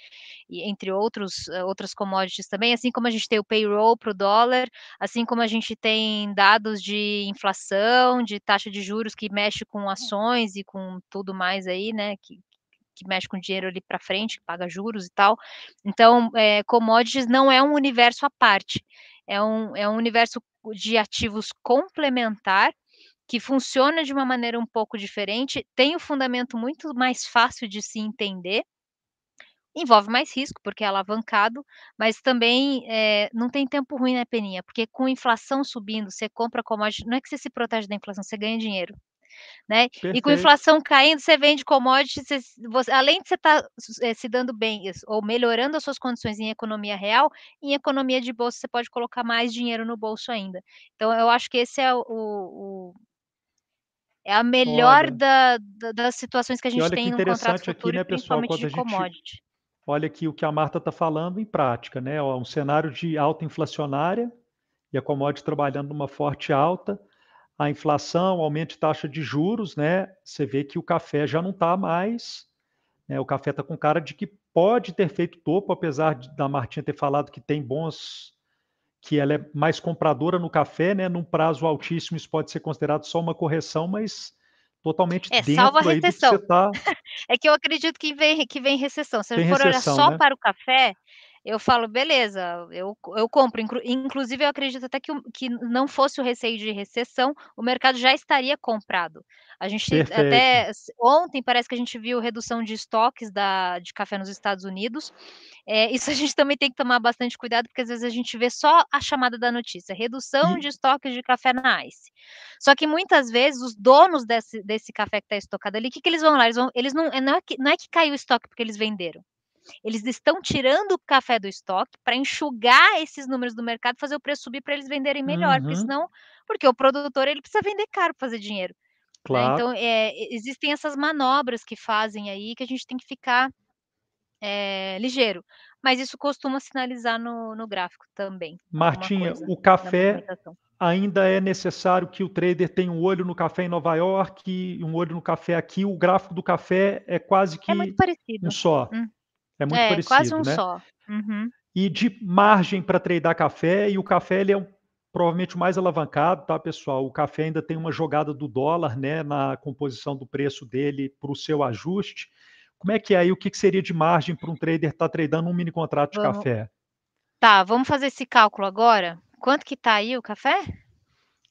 e entre outros eh, outras commodities também, assim como a gente tem o payroll para o dólar, assim como a gente tem dados de inflação, de taxa de juros que mexe com ações e com tudo mais aí, né, que, que mexe com dinheiro ali para frente, que paga juros e tal. Então, é, commodities não é um universo à parte, é um, é um universo de ativos complementar que funciona de uma maneira um pouco diferente, tem um fundamento muito mais fácil de se entender, envolve mais risco, porque é alavancado, mas também é, não tem tempo ruim, né, Peninha? Porque com inflação subindo, você compra commodity, não é que você se protege da inflação, você ganha dinheiro. Né? Perfeito. E com inflação caindo, você vende commodities, você, você, além de você estar tá, é, se dando bem ou melhorando as suas condições em economia real, em economia de bolsa você pode colocar mais dinheiro no bolso ainda. Então, eu acho que esse é o, o é a melhor da, da, das situações que a gente olha tem interessante no contrato futuro, aqui, né, pessoal, quando a gente Olha aqui o que a Marta está falando em prática, né? Um cenário de alta inflacionária e a commodity trabalhando numa forte alta, a inflação, aumento de taxa de juros, né? Você vê que o café já não está mais. Né, o café está com cara de que pode ter feito topo, apesar de, da Martinha ter falado que tem bons. que ela é mais compradora no café, né? Num prazo altíssimo, isso pode ser considerado só uma correção, mas totalmente é, dentro salva a recessão. Que tá... é que eu acredito que vem, que vem recessão. Se a gente for recessão, olhar só né? para o café, eu falo, beleza, eu, eu compro. Inclusive, eu acredito até que, que não fosse o receio de recessão, o mercado já estaria comprado. A gente Perfeito. até ontem parece que a gente viu redução de estoques da, de café nos Estados Unidos. É, isso a gente também tem que tomar bastante cuidado, porque às vezes a gente vê só a chamada da notícia, redução hum. de estoques de café na ICE. Só que muitas vezes os donos desse, desse café que está estocado ali, o que, que eles vão lá? Eles, vão, eles não, é, não, é que, não é que caiu o estoque porque eles venderam. Eles estão tirando o café do estoque para enxugar esses números do mercado, fazer o preço subir para eles venderem melhor, uhum. porque senão, porque o produtor ele precisa vender caro para fazer dinheiro. Né? Claro. Então, é, existem essas manobras que fazem aí que a gente tem que ficar é, ligeiro. Mas isso costuma sinalizar no, no gráfico também. Martinha, o café ainda é necessário que o trader tenha um olho no café em Nova York e um olho no café aqui. O gráfico do café é quase é que é muito parecido. um só. Hum. É muito é, parecido, quase um né? só. Uhum. E de margem para tradear café, e o café ele é um, provavelmente mais alavancado, tá, pessoal? O café ainda tem uma jogada do dólar, né, na composição do preço dele para o seu ajuste. Como é que é aí? O que, que seria de margem para um trader estar tá tradando um mini contrato de café? Tá, vamos fazer esse cálculo agora? Quanto que está aí o café?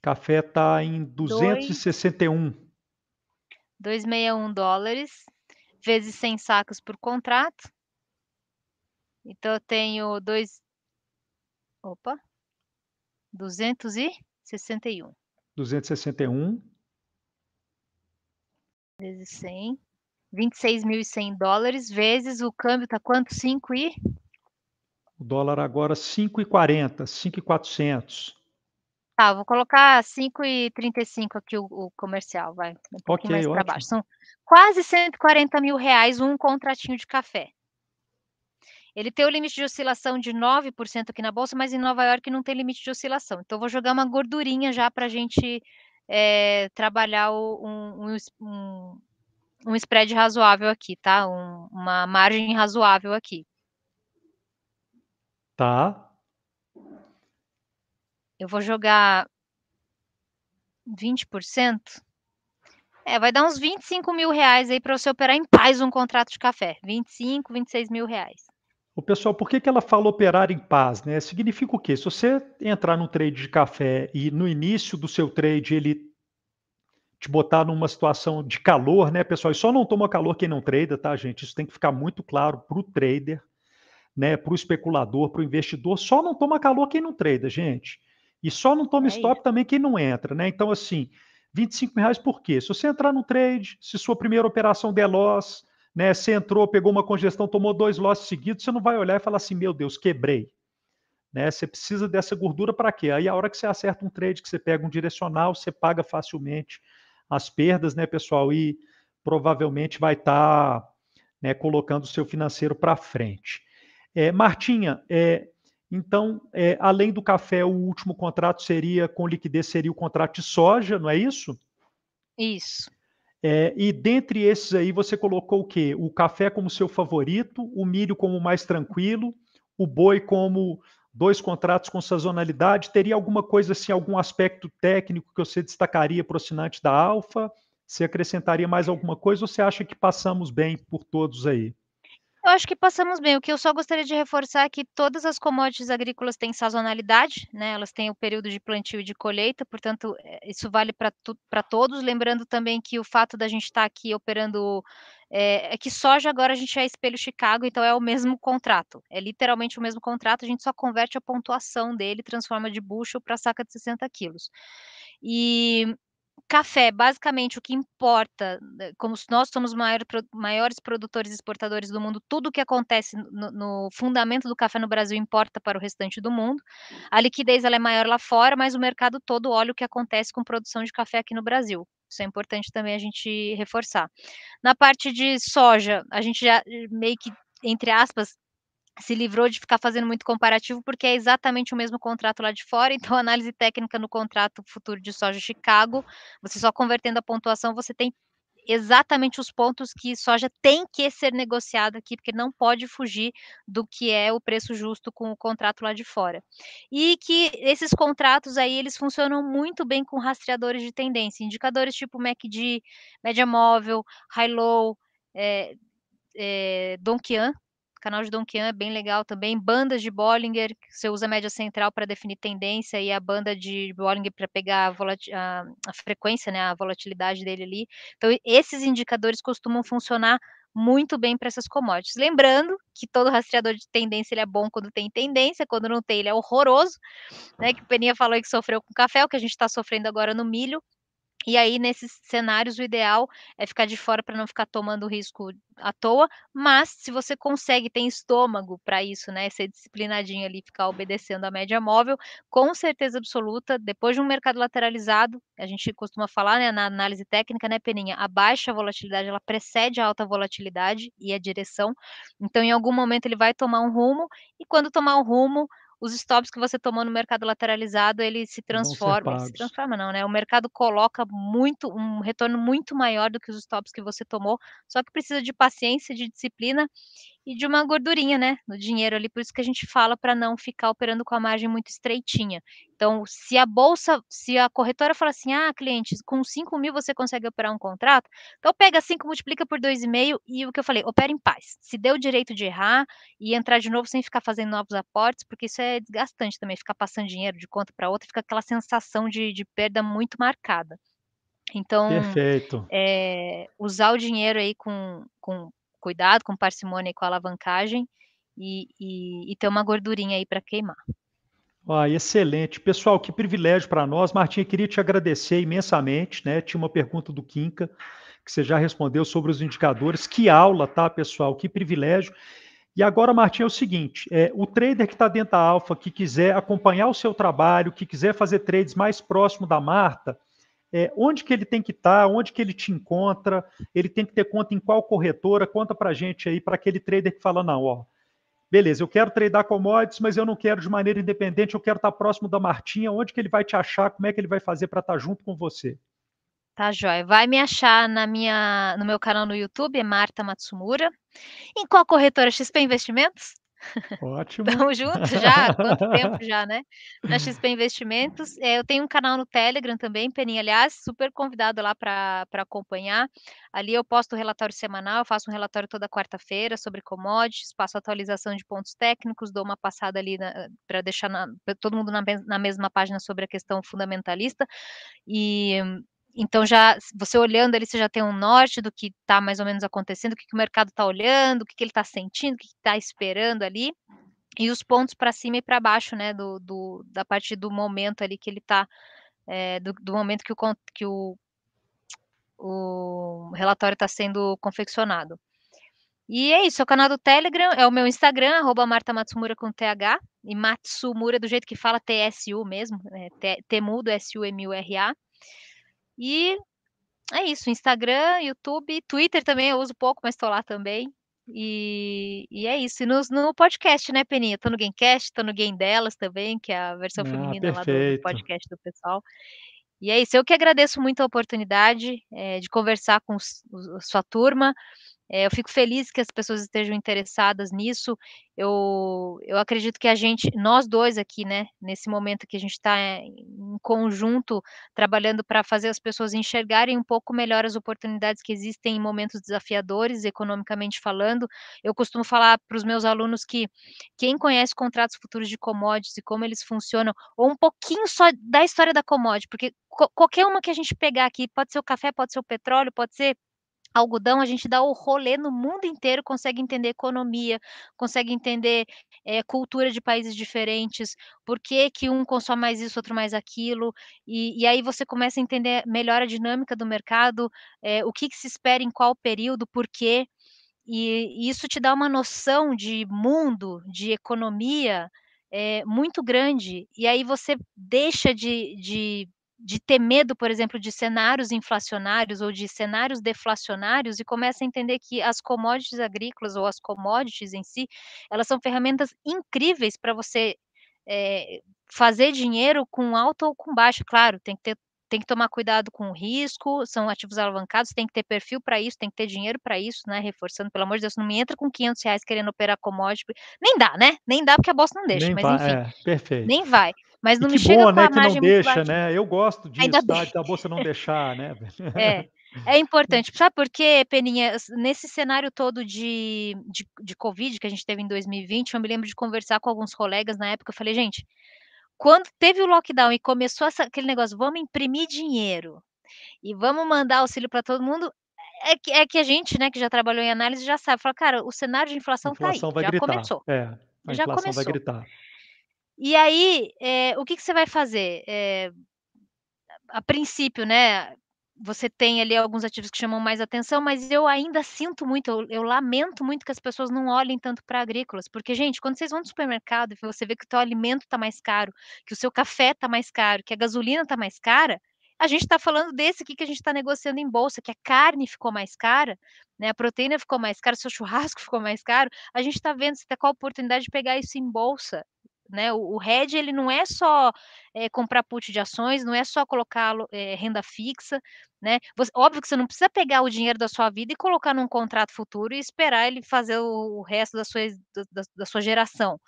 Café está em 261. Dois... 261 dólares vezes 100 sacos por contrato, então, eu tenho dois... Opa! 261. 261. Vezes 100. 26.100 dólares, vezes o câmbio está quanto? 5 e... O dólar agora 5,40, 5,400. Tá, vou colocar 5,35 aqui o, o, comercial, vai. Um ok, mais ótimo. Baixo. São quase 140 mil reais um contratinho de café. Ele tem o limite de oscilação de 9% aqui na bolsa, mas em Nova York não tem limite de oscilação. Então, vou jogar uma gordurinha já para a gente é, trabalhar um, um, um, spread razoável aqui, tá? Um, uma margem razoável aqui. Tá. Eu vou jogar 20%. É, vai dar uns 25 mil reais aí para você operar em paz um contrato de café. 25, 26 mil reais. O pessoal, por que, que ela fala operar em paz? Né? Significa o quê? Se você entrar num trade de café e no início do seu trade ele te botar numa situação de calor, né, pessoal? E só não toma calor quem não trade, tá, gente? Isso tem que ficar muito claro para o trader, né, para o especulador, para o investidor. Só não toma calor quem não trade, gente. E só não toma é stop isso. também quem não entra, né? Então, assim, 25 reais por quê? Se você entrar no trade, se sua primeira operação der loss, né? Você entrou, pegou uma congestão, tomou dois losses seguidos, você não vai olhar e falar assim, meu Deus, quebrei. Né? Você precisa dessa gordura para quê? Aí a hora que você acerta um trade, que você pega um direcional, você paga facilmente as perdas, né, pessoal? E provavelmente vai estar tá, né, colocando o seu financeiro para frente. É, Martinha, é, então, é, além do café, o último contrato seria com liquidez, seria o contrato de soja, não é isso? Isso. É, e dentre esses aí, você colocou o quê? O café como seu favorito, o milho como mais tranquilo, o boi como dois contratos com sazonalidade. Teria alguma coisa assim, algum aspecto técnico que você destacaria para o assinante da Alfa? Você acrescentaria mais alguma coisa ou você acha que passamos bem por todos aí? Eu acho que passamos bem. O que eu só gostaria de reforçar é que todas as commodities agrícolas têm sazonalidade, né? Elas têm o período de plantio e de colheita, portanto, eh, isso vale para todos. Lembrando também que o fato da gente estar tá aqui operando é, é, que soja agora a gente é espelho Chicago, então é o mesmo contrato. É literalmente o mesmo contrato, a gente só converte a pontuação dele, transforma de bucho para saca de 60 quilos. E café, é basicamente, o que importa, né, como nós somos maior, maiores produtores e exportadores do mundo, tudo o que acontece no, no, fundamento do café no Brasil importa para o restante do mundo. A liquidez ela é maior lá fora, mas o mercado todo olha o que acontece com produção de café aqui no Brasil. Isso é importante também a gente reforçar. Na parte de soja, a gente já eh, meio que entre aspas, se livrou de ficar fazendo muito comparativo, porque é exatamente o mesmo contrato lá de fora, então análise técnica no contrato futuro de soja de Chicago, você só convertendo a pontuação, você tem exatamente os pontos que soja tem que ser negociado aqui, porque não pode fugir do que é o preço justo com o contrato lá de fora. E que esses contratos aí, eles funcionam muito bem com rastreadores de tendência, indicadores tipo MACD, média móvel, high-low, é, eh, é, eh, Donkian, canal de Don Quian é bem legal também. Bandas de Bollinger, você usa a média central para definir tendência e a banda de Bollinger para pegar a, a, a, frequência, né, a volatilidade dele ali. Então, esses indicadores costumam funcionar muito bem para essas commodities. Lembrando que todo rastreador de tendência ele é bom quando tem tendência, quando não tem ele é horroroso, né? Que o Peninha falou que sofreu com café, o que a gente está sofrendo agora no milho. E aí, nesses cenários, o ideal é ficar de fora para não ficar tomando risco à toa, mas se você consegue, tem estômago para isso, né? Ser disciplinadinho ali, ficar obedecendo a média móvel, com certeza absoluta, depois de um mercado lateralizado, a gente costuma falar né, na análise técnica, né, Peninha? A baixa volatilidade ela precede a alta volatilidade e a direção. Então, em algum momento, ele vai tomar um rumo, e quando tomar um rumo, os stops que você tomou no mercado lateralizado, ele se transforma, ele se transforma não, né? O mercado coloca muito, um retorno muito maior do que os stops que você tomou, só que precisa de paciência, de disciplina e de uma gordurinha, né, no dinheiro ali. Por isso que a gente fala para não ficar operando com a margem muito estreitinha. Então, se a bolsa, se a corretora fala assim, ah, clientes, com 5 mil você consegue operar um contrato, então pega 5, multiplica por 2,5 e o que eu falei, opera em paz. Se deu o direito de errar e entrar de novo sem ficar fazendo novos aportes, porque isso é desgastante também, ficar passando dinheiro de conta para outra, fica aquela sensação de, de perda muito marcada. Então, é, usar o dinheiro aí com, com cuidado, com parcimônia e com alavancagem, e, e, e ter uma gordurinha aí para queimar. Ah, excelente. Pessoal, que privilégio para nós. Martinha, queria te agradecer imensamente. Né? Tinha uma pergunta do Quinca, que você já respondeu sobre os indicadores. Que aula, tá, pessoal? Que privilégio. E agora, Martinha, é o seguinte: é, o trader que está dentro da Alfa, que quiser acompanhar o seu trabalho, que quiser fazer trades mais próximo da Marta, é, onde que ele tem que estar, tá, onde que ele te encontra, ele tem que ter conta em qual corretora, conta para gente aí, para aquele trader que fala, não, ó, beleza, eu quero tradear commodities, mas eu não quero de maneira independente, eu quero estar tá próximo da Martinha, onde que ele vai te achar, como é que ele vai fazer para estar tá junto com você? Tá joia. Vai me achar na minha, no meu canal no YouTube, é Marta Matsumura. Em qual corretora XP Investimentos? Ótimo. Estamos juntos já, quanto tempo já, né? Na XP Investimentos. É, eu tenho um canal no Telegram também, Peninha, aliás, super convidado lá para acompanhar. Ali eu posto o relatório semanal, faço um relatório toda quarta-feira sobre commodities, passo atualização de pontos técnicos, dou uma passada ali para deixar na, todo mundo na, na mesma página sobre a questão fundamentalista. E então, já você olhando ali, você já tem um norte do que está mais ou menos acontecendo, o que, que o mercado está olhando, o que, que ele está sentindo, o que está esperando ali, e os pontos para cima e para baixo, né? Do, do, da parte do momento ali que ele está, é, eh, do, do, momento que o, que o, o relatório está sendo confeccionado. E é isso, é o canal do Telegram, é o meu Instagram, arroba Marta Matsumura com TH, e Matsumura do jeito que fala, T-S-U mesmo, né, T, T mudo, S-U-M-U-R-A. E é isso, Instagram, YouTube, Twitter também eu uso pouco, mas estou lá também. E, e, é isso. E no, no podcast, né, Peninha? Tô no Gamecast, tô no Game Delas também, que é a versão ah, feminina perfeito. lá do podcast do pessoal. E é isso. Eu que agradeço muito a oportunidade é, de conversar com os, a sua turma. É, eu fico feliz que as pessoas estejam interessadas nisso. Eu, eu acredito que a gente, nós dois aqui, né, nesse momento que a gente está eh, em conjunto, trabalhando para fazer as pessoas enxergarem um pouco melhor as oportunidades que existem em momentos desafiadores, economicamente falando. Eu costumo falar para os meus alunos que quem conhece contratos futuros de commodities e como eles funcionam, ou um pouquinho só da história da commodity, porque qualquer uma que a gente pegar aqui, pode ser o café, pode ser o petróleo, pode ser algodão, a gente dá o rolê no mundo inteiro, consegue entender economia, consegue entender é, cultura de países diferentes, por que, que um consome mais isso, outro mais aquilo, e, e aí você começa a entender melhor a dinâmica do mercado, é, o que, que, se espera em qual período, por quê, e, isso te dá uma noção de mundo, de economia é, muito grande, e aí você deixa de, de de ter medo, por exemplo, de cenários inflacionários ou de cenários deflacionários e começa a entender que as commodities agrícolas ou as commodities em si, elas são ferramentas incríveis para você é, fazer dinheiro com alto ou com baixo. Claro, tem que ter tem que tomar cuidado com o risco, são ativos alavancados, tem que ter perfil para isso, tem que ter dinheiro para isso, né? Reforçando, pelo amor de Deus, não me entra com 500 reais querendo operar commodity, nem dá, né? Nem dá porque a bolsa não deixa, nem mas vai, enfim, é, perfeito. nem vai. Mas não e que chega bom, com né, a margem que não deixa, né? Eu gosto disso, tá? Bem. Da bolsa não deixar, né? É. É importante. Sabe por quê, Peninha? Nesse cenário todo de, de, de, Covid que a gente teve em 2020, eu me lembro de conversar com alguns colegas na época. Eu falei, gente, quando teve o lockdown e começou essa, aquele negócio, vamos imprimir dinheiro e vamos mandar auxílio para todo mundo. É, é que, é que a gente, né, que já trabalhou em análise, já sabe. Fala, cara, o cenário de inflação, inflação tá aí, já gritar. começou. É, já começou. vai gritar. E aí, eh, o que que você vai fazer? Eh, a princípio, né, você tem ali alguns ativos que chamam mais atenção, mas eu ainda sinto muito, eu, eu lamento muito que as pessoas não olhem tanto para agrícolas, porque, gente, quando vocês vão no supermercado e você vê que o seu alimento está mais caro, que o seu café está mais caro, que a gasolina está mais cara, a gente está falando desse aqui que a gente está negociando em bolsa, que a carne ficou mais cara, né? A proteína ficou mais cara, o seu churrasco ficou mais caro. A gente está vendo se tá, qual a oportunidade de pegar isso em bolsa, né? O, o hedge ele não é só é, comprar put de ações, não é só colocar é, renda fixa, né? Você, óbvio que você não precisa pegar o dinheiro da sua vida e colocar num contrato futuro e esperar ele fazer o, o resto da sua, da, da sua geração.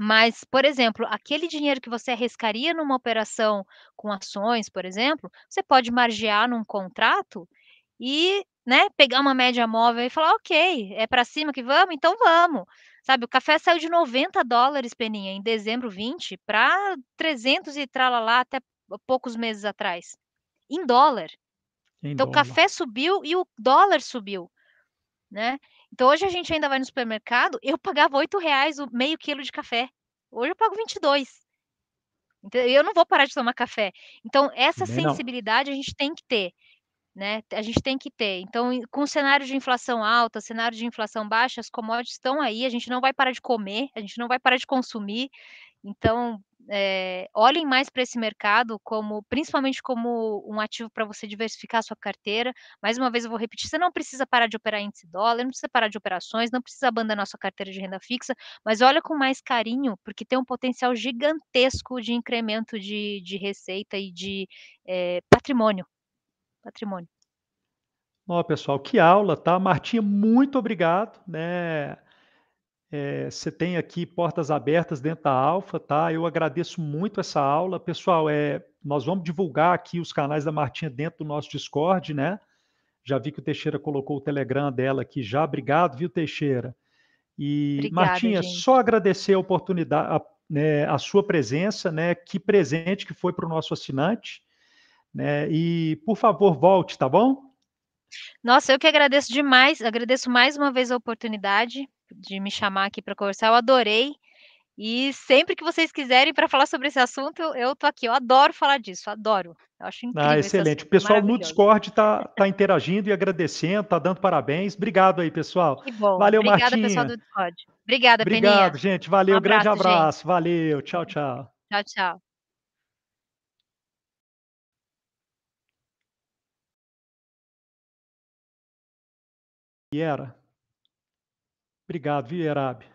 Mas, por exemplo, aquele dinheiro que você arriscaria numa operação com ações, por exemplo, você pode margear num contrato e né, pegar uma média móvel e falar, ok, é para cima que vamos, então vamos. Sabe, o café saiu de 90 dólares, Peninha, em dezembro 20, para 300 e tralalá até poucos meses atrás. Em dólar. Em então, dólar. o café subiu e o dólar subiu, né? Então, hoje a gente ainda vai no supermercado, eu pagava 8 reais o meio quilo de café. Hoje eu pago 22. Então, eu não vou parar de tomar café. Então, essa Bem sensibilidade não. a gente tem que ter né? A gente tem que ter. Então, com o cenário de inflação alta, cenário de inflação baixa, as commodities estão aí, a gente não vai parar de comer, a gente não vai parar de consumir. Então, é, olhem mais para esse mercado como, principalmente como um ativo para você diversificar a sua carteira. Mais uma vez eu vou repetir, você não precisa parar de operar índice dólar, não precisa parar de operações, não precisa abandonar sua carteira de renda fixa, mas olha com mais carinho, porque tem um potencial gigantesco de incremento de, de receita e de é, patrimônio patrimônio. Ó, pessoal, que aula, tá? Martinha, muito obrigado, né? É, você tem aqui portas abertas dentro da Alfa, tá? Eu agradeço muito essa aula. Pessoal, é, nós vamos divulgar aqui os canais da Martinha dentro do nosso Discord, né? Já vi que o Teixeira colocou o Telegram dela aqui já. Obrigado, viu, Teixeira? E Obrigada, Martinha, gente. só agradecer a oportunidade, a, né, a sua presença, né? Que presente que foi para o nosso assinante. Né? E, por favor, volte, tá bom? Nossa, eu que agradeço demais, agradeço mais uma vez a oportunidade de me chamar aqui para conversar, eu adorei. E sempre que vocês quiserem para falar sobre esse assunto, eu tô aqui. Eu adoro falar disso, adoro. Eu acho ah, incrível. Ah, excelente. O pessoal no Discord tá, tá interagindo e agradecendo, tá dando parabéns. Obrigado aí, pessoal. Que bom. Valeu, Obrigada, Martinha. pessoal do Discord. Obrigada, Obrigado, Peninha. gente. Valeu, um abraço, grande abraço. Gente. Valeu. Tchau, tchau. Tchau, tchau. Viera. Obrigado, viu, Ierabe?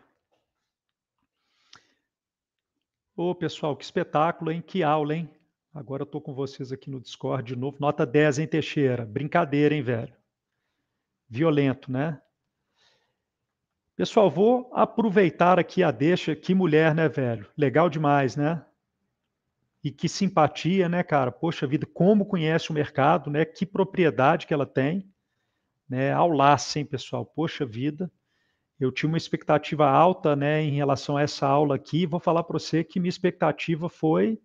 Ô, pessoal, que espetáculo, hein? Que aula, hein? Agora eu tô com vocês aqui no Discord de novo. Nota 10, hein, Teixeira? Brincadeira, hein, velho? Violento, né? Pessoal, vou aproveitar aqui a deixa. Que mulher, né, velho? Legal demais, né? E que simpatia, né, cara? Poxa vida, como conhece o mercado, né? Que propriedade que ela tem né, ao laço, hein, pessoal? Poxa vida, eu tinha uma expectativa alta, né, em relação a essa aula aqui. Vou falar para você que minha expectativa foi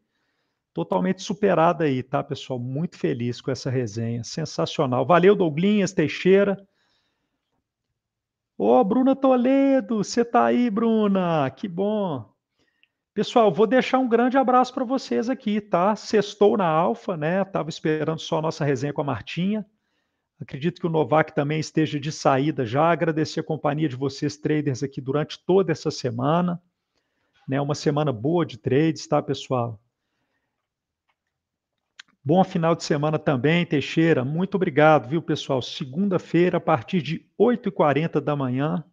totalmente superada aí, tá, pessoal? Muito feliz com essa resenha, sensacional. Valeu, Douglinhas Teixeira. Ô, oh, Bruna Toledo, você tá aí, Bruna? Que bom. Pessoal, vou deixar um grande abraço para vocês aqui, tá? Sextou na Alfa, né? Tava esperando só a nossa resenha com a Martinha. Acredito que o Novak também esteja de saída já. Agradecer a companhia de vocês, traders, aqui durante toda essa semana. Né, uma semana boa de trades, tá, pessoal? Bom final de semana também, Teixeira. Muito obrigado, viu, pessoal? Segunda-feira, a partir de 8h40 da manhã,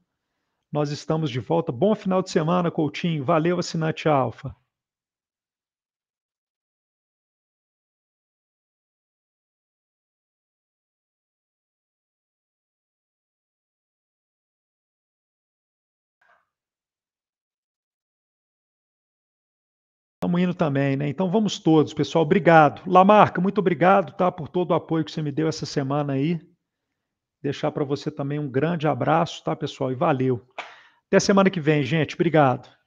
nós estamos de volta. Bom final de semana, Coutinho. Valeu, assinante Alfa. Estamos indo também, né? Então vamos todos, pessoal. Obrigado. Lamarca, muito obrigado, tá? Por todo o apoio que você me deu essa semana aí. Deixar para você também um grande abraço, tá, pessoal? E valeu. Até semana que vem, gente. Obrigado.